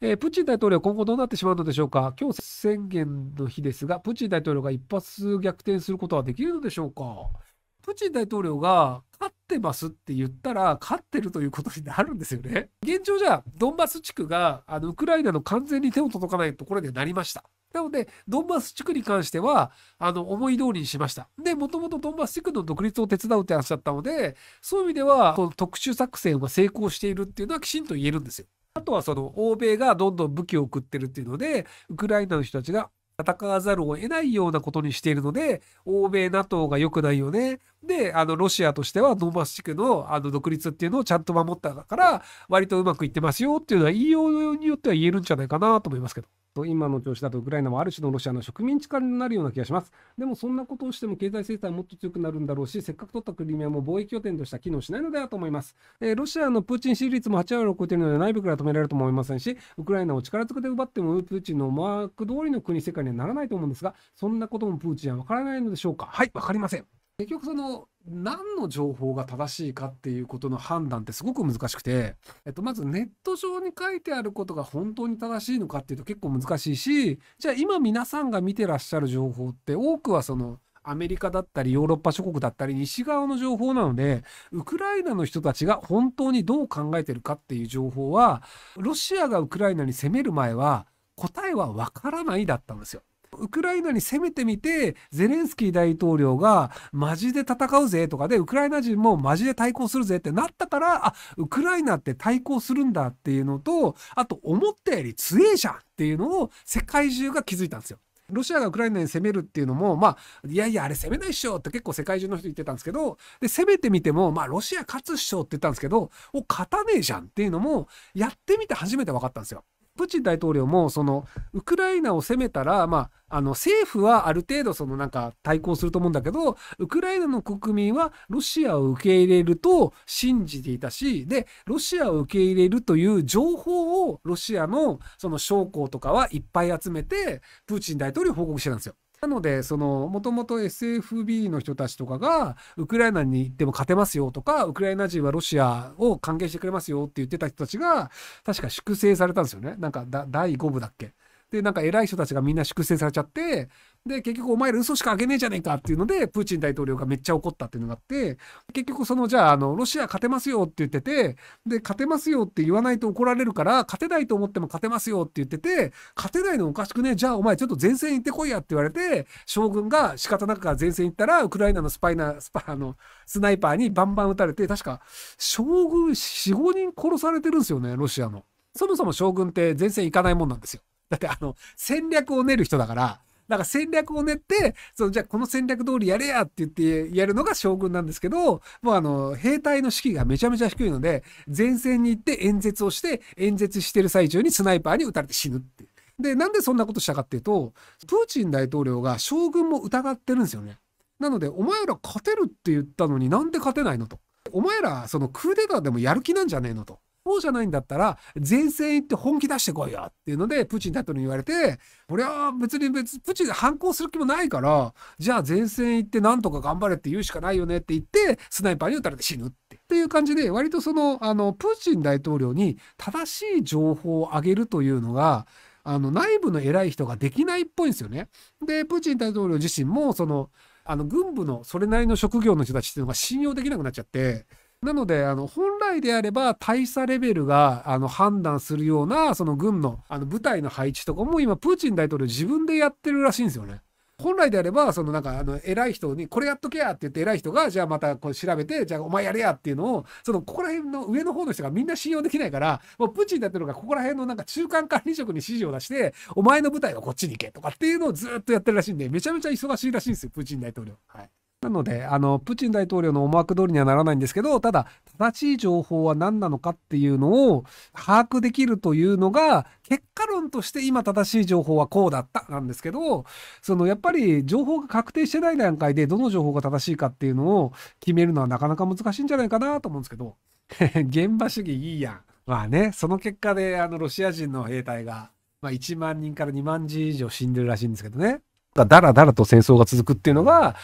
えー、プーチン大統領は今後どうなってしまうのでしょうか。今日宣言の日ですが、プーチン大統領が一発逆転することはできるのでしょうか。プーチン大統領が勝ってますって言ったら、勝ってるということになるんですよね。現状じゃ、ドンバス地区があのウクライナの完全に手を届かないところにはなりました。なので、ドンバス地区に関しては、あの、思い通りにしました。で、もともとドンバス地区の独立を手伝うって話だったので、そういう意味では、この特殊作戦は成功しているっていうのはきちんと言えるんですよ。あとはその欧米がどんどん武器を送ってるっていうので、ウクライナの人たちが戦わざるを得ないようなことにしているので、欧米、NATO が良くないよね、で、あの、ロシアとしてはドーバス地区のあの独立っていうのをちゃんと守ったから、割とうまくいってますよっていうのは言いようによっては言えるんじゃないかなと思いますけど。今の調子だとウクライナもある種のロシアの植民地化になるような気がします。でもそんなことをしても経済制裁もっと強くなるんだろうし、せっかく取ったクリミアも貿易拠点としては機能しないのではと思います。えー、ロシアのプーチン支持率も8割を超えているので内部から止められると思いませんし、ウクライナを力ずくで奪ってもプーチンの思惑通りの国世界にはならないと思うんですが、そんなこともプーチンはわからないのでしょうかはい、わかりません。結局その何の情報が正しいかっていうことの判断ってすごく難しくて、えっと、まずネット上に書いてあることが本当に正しいのかっていうと結構難しいしじゃあ今皆さんが見てらっしゃる情報って多くはそのアメリカだったりヨーロッパ諸国だったり西側の情報なのでウクライナの人たちが本当にどう考えてるかっていう情報はロシアがウクライナに攻める前は答えはわからないだったんですよ。ウクライナに攻めてみてゼレンスキー大統領がマジで戦うぜとかでウクライナ人もマジで対抗するぜってなったからあウクライナって対抗するんだっていうのとあと思ったより強えじゃんっていうのを世界中が気づいたんですよ。ロシアがウクライナに攻めるっていうのも、まあ、いやいや、あれ攻めないっしょって結構世界中の人言ってたんですけど、で、攻めてみても、まあ、ロシア勝つっしょって言ったんですけど、お、勝たねえじゃんっていうのも、やってみて初めて分かったんですよ。プーチン大統領もそのウクライナを攻めたら、まあ、あの政府はある程度そのなんか対抗すると思うんだけどウクライナの国民はロシアを受け入れると信じていたしでロシアを受け入れるという情報をロシアのその将校とかはいっぱい集めてプーチン大統領報告してたんですよ。なので、その、もともと SFB の人たちとかが、ウクライナに行っても勝てますよとか、ウクライナ人はロシアを歓迎してくれますよって言ってた人たちが、確か粛清されたんですよね。なんか、第5部だっけ。で、なんか偉い人たちがみんな粛清されちゃって、で結局お前ら嘘しかあげねえじゃねえかっていうのでプーチン大統領がめっちゃ怒ったっていうのがあって結局そのじゃああのロシア勝てますよって言っててで勝てますよって言わないと怒られるから勝てないと思っても勝てますよって言ってて勝てないのおかしくねじゃあお前ちょっと前線行ってこいやって言われて将軍が仕方なくから前線行ったらウクライナのスパイナスパあのスナイパーにバンバン撃たれて確か将軍45人殺されてるんですよねロシアの。そもそも将軍って前線行かないもんなんですよ。だってあの戦略を練る人だからなんか戦略を練って、そのじゃあこの戦略通りやれやって言ってやるのが将軍なんですけど、もうあの、兵隊の士気がめちゃめちゃ低いので、前線に行って演説をして、演説してる最中にスナイパーに撃たれて死ぬってで、なんでそんなことしたかっていうと、プーチン大統領が将軍も疑ってるんですよね。なので、お前ら勝てるって言ったのになんで勝てないのと。お前ら、そのクーデターでもやる気なんじゃねえのと。そうじゃないんだったら、前線行って本気出してこいよっていうので、プーチン大統領に言われて、俺は別に別、プーチン反抗する気もないから、じゃあ前線行ってなんとか頑張れって言うしかないよねって言って、スナイパーに撃たれて死ぬって。っていう感じで、割とその、あの、プーチン大統領に正しい情報をあげるというのが、あの、内部の偉い人ができないっぽいんですよね。で、プーチン大統領自身も、その、あの、軍部のそれなりの職業の人たちっていうのが信用できなくなっちゃって、なので、あの、本来であれば大佐レベルがあの判断するようなその軍のあの部隊の配置とかも今プーチン大統領自分でやってるらしいんですよね。本来であれば、そのなんか、あの、偉い人に、これやっとけやって言って、偉い人が、じゃあまたこう調べて、じゃあお前やれやっていうのを、その、ここら辺の上の方の人がみんな信用できないから、もうプーチンだってのが、ここら辺のなんか中間管理職に指示を出して、お前の部隊はこっちに行けとかっていうのをずっとやってるらしいんで、めちゃめちゃ忙しいらしいんですよ、プーチン大統領。はい。なので、あの、プーチン大統領の思惑通りにはならないんですけど、ただ、正しい情報は何なのかっていうのを把握できるというのが、結果論として今正しい情報はこうだったなんですけど、そのやっぱり情報が確定してない段階でどの情報が正しいかっていうのを決めるのはなかなか難しいんじゃないかなと思うんですけど、現場主義いいやん。まあね、その結果であのロシア人の兵隊が、まあ、1万人から2万人以上死んでるらしいんですけどね。だらだらと戦争が続くっていうのが、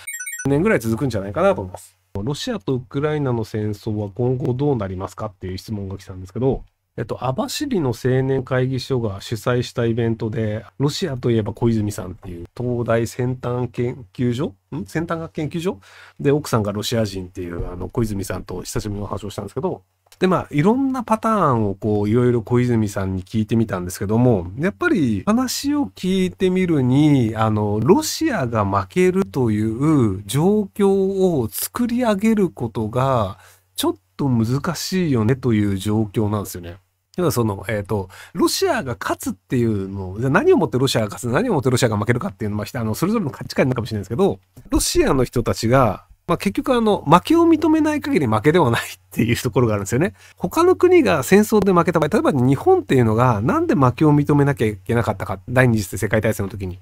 年ぐらい続くんじゃないかなと思います。ロシアとウクライナの戦争は今後どうなりますかっていう質問が来たんですけど、えっと、網走の青年会議所が主催したイベントで、ロシアといえば小泉さんっていう、東大先端研究所ん先端学研究所で、奥さんがロシア人っていう、あの、小泉さんと久しぶりの話をしたんですけど、でまあいろんなパターンをこういろいろ小泉さんに聞いてみたんですけどもやっぱり話を聞いてみるにあのロシアが負けるという状況を作り上げることがちょっと難しいよねという状況なんですよね。要はその、えっ、ー、と、ロシアが勝つっていうのじゃ何をもってロシアが勝つ、何をもってロシアが負けるかっていうのは、あの、それぞれの価値観になるかもしれないですけど、ロシアの人たちが、まあ、結局あの、負けを認めない限り負けではないっていうところがあるんですよね。他の国が戦争で負けた場合、例えば日本っていうのがなんで負けを認めなきゃいけなかったか、第二次世界大戦の時に。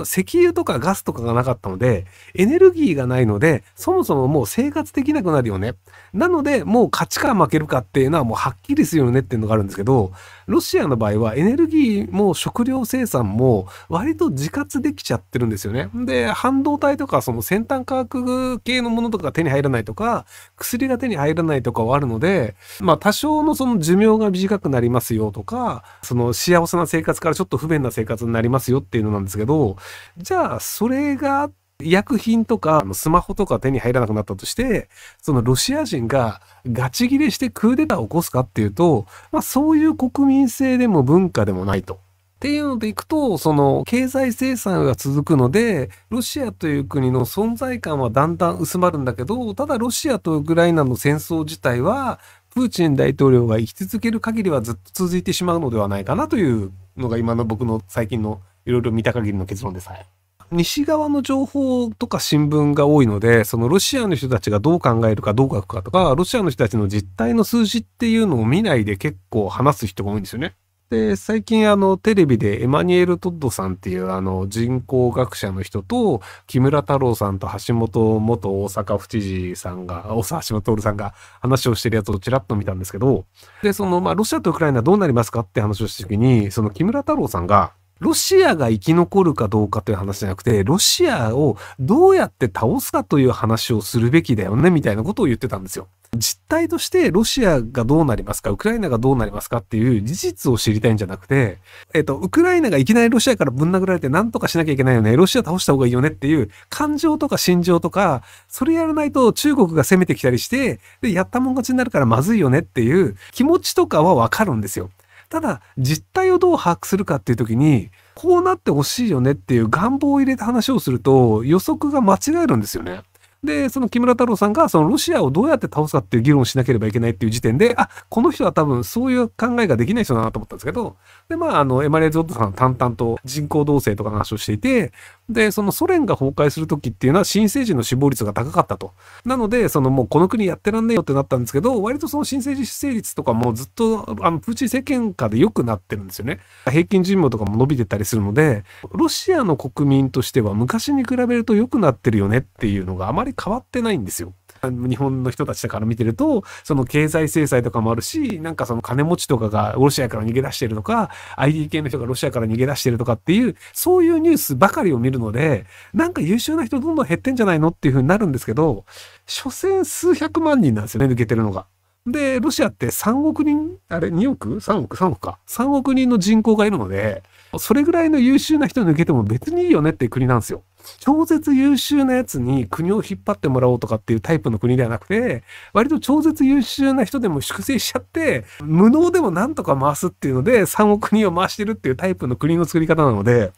石油とかガスとかがなかったので、エネルギーがないので、そもそももう生活できなくなるよね。なので、もう勝ちか負けるかっていうのはもうはっきりするよねっていうのがあるんですけど、ロシアの場合はエネルギーも食料生産も割と自活できちゃってるんですよね。で、半導体とかその先端科学系のものとか手に入らないとか、薬が手に入らないとかはあるので、まあ多少のその寿命が短くなりますよとか、その幸せな生活からちょっと不便な生活になりますよっていうのなんですけど、じゃあそれが医薬品とかスマホとか手に入らなくなったとして、そのロシア人がガチ切れしてクーデターを起こすかっていうと、まあそういう国民性でも文化でもないと。っていうのでいくと、その経済制裁が続くので、ロシアという国の存在感はだんだん薄まるんだけど、ただロシアとウクライナの戦争自体は、プーチン大統領が生き続ける限りはずっと続いてしまうのではないかなというのが今の僕の最近のいろいろ見た限りの結論でさえ。西側の情報とか新聞が多いので、そのロシアの人たちがどう考えるかどう書くかとか、ロシアの人たちの実態の数字っていうのを見ないで結構話す人が多いんですよね。で、最近あのテレビでエマニュエル・トッドさんっていうあの人口学者の人と木村太郎さんと橋本元大阪府知事さんが、大沢橋本徹さんが話をしてるやつをちらっと見たんですけど、で、そのまあロシアとウクライナどうなりますかって話をした時に、その木村太郎さんが、ロシアが生き残るかどうかという話じゃなくて、ロシアをどうやって倒すかという話をするべきだよね、みたいなことを言ってたんですよ。実態としてロシアがどうなりますか、ウクライナがどうなりますかっていう事実を知りたいんじゃなくて、えっと、ウクライナがいきなりロシアからぶん殴られて何とかしなきゃいけないよね、ロシア倒した方がいいよねっていう感情とか心情とか、それやらないと中国が攻めてきたりして、で、やったもん勝ちになるからまずいよねっていう気持ちとかはわかるんですよ。ただ、実態をどう把握するかっていう時に、こうなってほしいよねっていう願望を入れて話をすると、予測が間違えるんですよね。で、その木村太郎さんが、そのロシアをどうやって倒すかっていう議論をしなければいけないっていう時点で、あ、この人は多分そういう考えができない人だなと思ったんですけど、で、まあ、あの、エマリア・ゾットさん淡々と人口動静とかの話をしていて、で、そのソ連が崩壊する時っていうのは新生児の死亡率が高かったと。なので、そのもうこの国やってらんねえよってなったんですけど、割とその新生児死生率とかもずっと、あの、プーチン政権下で良くなってるんですよね。平均寿命とかも伸びてたりするので、ロシアの国民としては昔に比べると良くなってるよねっていうのがあまりり変わってないんですよ。日本の人たちから見てると、その経済制裁とかもあるし、なんかその金持ちとかがロシアから逃げ出してるとか、IT 系の人がロシアから逃げ出してるとかっていう、そういうニュースばかりを見るので、なんか優秀な人どんどん減ってんじゃないのっていう風になるんですけど、所詮数百万人なんですよね、抜けてるのが。で、ロシアって3億人、あれ、2億 ?3 億 ?3 億か。3億人の人口がいるので、それぐらいの優秀な人抜けても別にいいよねっていう国なんですよ。超絶優秀なやつに国を引っ張ってもらおうとかっていうタイプの国ではなくて、割と超絶優秀な人でも粛清しちゃって、無能でもなんとか回すっていうので、3億人を回してるっていうタイプの国の作り方なので、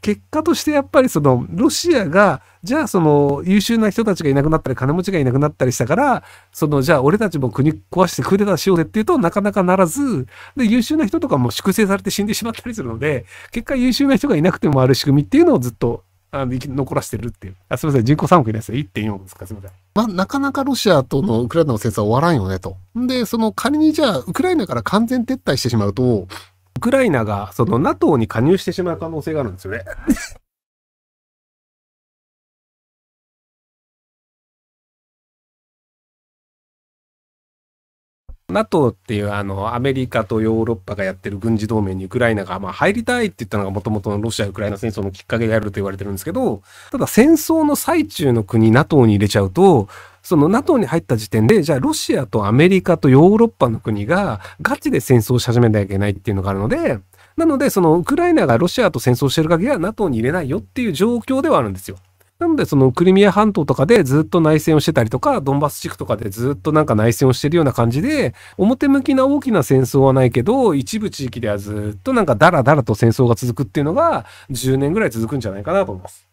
結果としてやっぱりその、ロシアが、じゃあその優秀な人たちがいなくなったり金持ちがいなくなったりしたから、そのじゃあ俺たちも国壊してクーデターしようぜっていうとなかなかならず、で優秀な人とかも粛清されて死んでしまったりするので、結果優秀な人がいなくてもある仕組みっていうのをずっとあの残らしてるっていう。あすみません、人口3億いないですよ。1.4億ですか、すみません。まあ、なかなかロシアとのウクライナの戦争は終わらんよねと。で、その仮にじゃあ、ウクライナから完全撤退してしまうと、ウクライナがその NATO に加入してしまう可能性があるんですよね。NATO っていうあのアメリカとヨーロッパがやってる軍事同盟にウクライナがまあ入りたいって言ったのがもともとのロシア・ウクライナ戦争のきっかけであると言われてるんですけど、ただ戦争の最中の国 NATO に入れちゃうと、その NATO に入った時点で、じゃあロシアとアメリカとヨーロッパの国がガチで戦争し始めなきゃいけないっていうのがあるので、なのでそのウクライナがロシアと戦争してる限りは NATO に入れないよっていう状況ではあるんですよ。なので、そのクリミア半島とかでずっと内戦をしてたりとか、ドンバス地区とかでずっとなんか内戦をしてるような感じで、表向きな大きな戦争はないけど、一部地域ではずっとなんかダラダラと戦争が続くっていうのが、10年ぐらい続くんじゃないかなと思います。